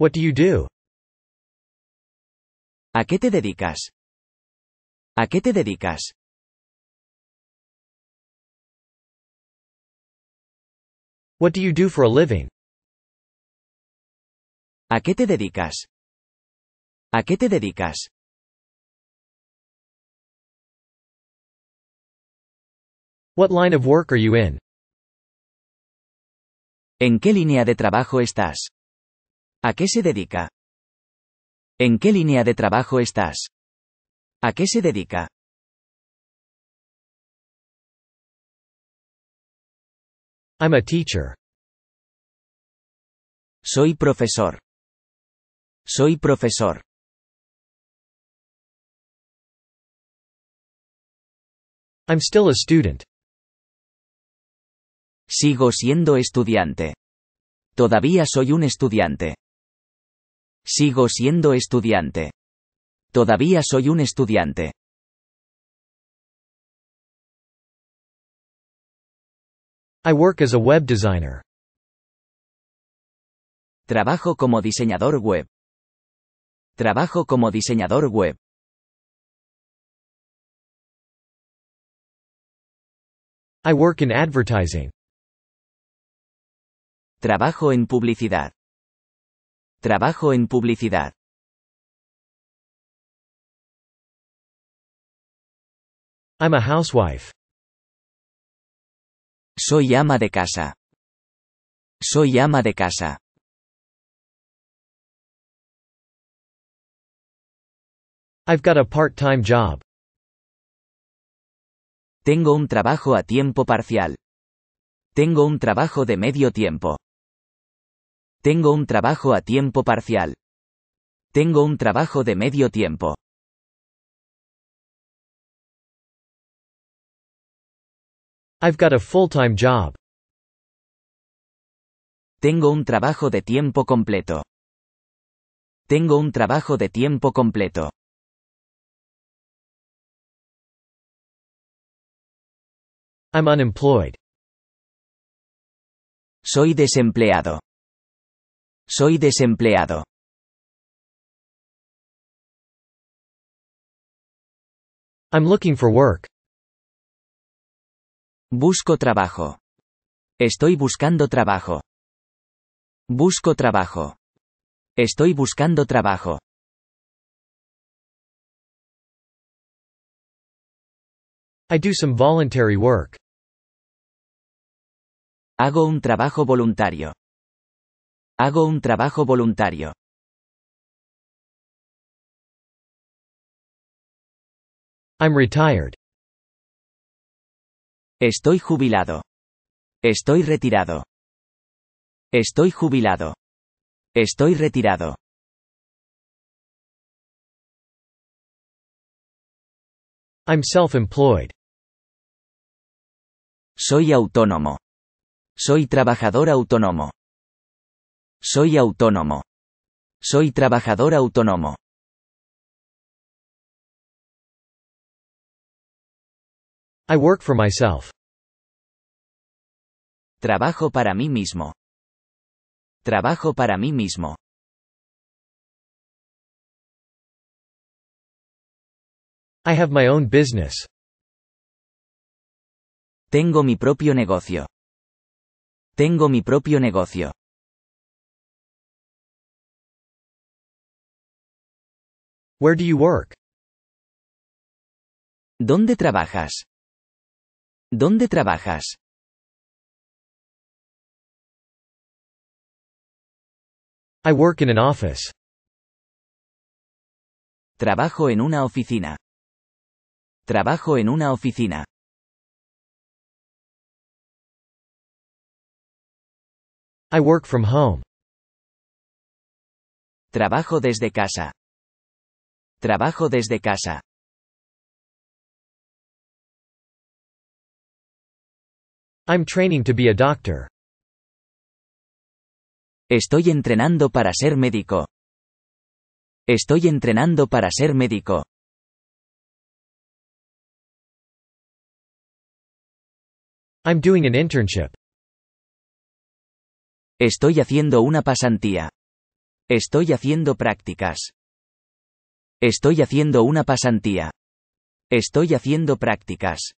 What do you do? ¿A qué te dedicas? ¿A qué te dedicas? What do you do for a living? ¿A qué te dedicas? ¿A qué te dedicas? What line of work are you in? ¿En qué línea de trabajo estás? ¿A qué se dedica? ¿En qué línea de trabajo estás? ¿A qué se dedica? I'm a teacher. Soy profesor. Soy profesor. I'm still a student. Sigo siendo estudiante. Todavía soy un estudiante. Sigo siendo estudiante. Todavía soy un estudiante. I work as a web designer. Trabajo como diseñador web. Trabajo como diseñador web. I work in advertising. Trabajo en publicidad. Trabajo en publicidad. I'm a housewife. Soy ama de casa. Soy ama de casa. I've got a part-time job. Tengo un trabajo a tiempo parcial. Tengo un trabajo de medio tiempo. Tengo un trabajo a tiempo parcial. Tengo un trabajo de medio tiempo. I've got a full-time job. Tengo un trabajo de tiempo completo. Tengo un trabajo de tiempo completo. I'm unemployed. Soy desempleado. Soy desempleado. I'm looking for work. Busco trabajo. Estoy buscando trabajo. Busco trabajo. Estoy buscando trabajo. I do some voluntary work. Hago un trabajo voluntario. Hago un trabajo voluntario. I'm retired. Estoy jubilado. Estoy retirado. Estoy jubilado. Estoy retirado. I'm self-employed. Soy autónomo. Soy trabajador autónomo. Soy autónomo. Soy trabajador autónomo. I work for myself. Trabajo para mí mismo. Trabajo para mí mismo. I have my own business. Tengo mi propio negocio. Tengo mi propio negocio. Where do you work? ¿Dónde trabajas? ¿Dónde trabajas? I work in an office. Trabajo en una oficina. Trabajo en una oficina. I work from home. Trabajo desde casa. Trabajo desde casa. I'm training to be a doctor. Estoy entrenando para ser médico. Estoy entrenando para ser médico. I'm doing an internship. Estoy haciendo una pasantía. Estoy haciendo prácticas. Estoy haciendo una pasantía. Estoy haciendo prácticas.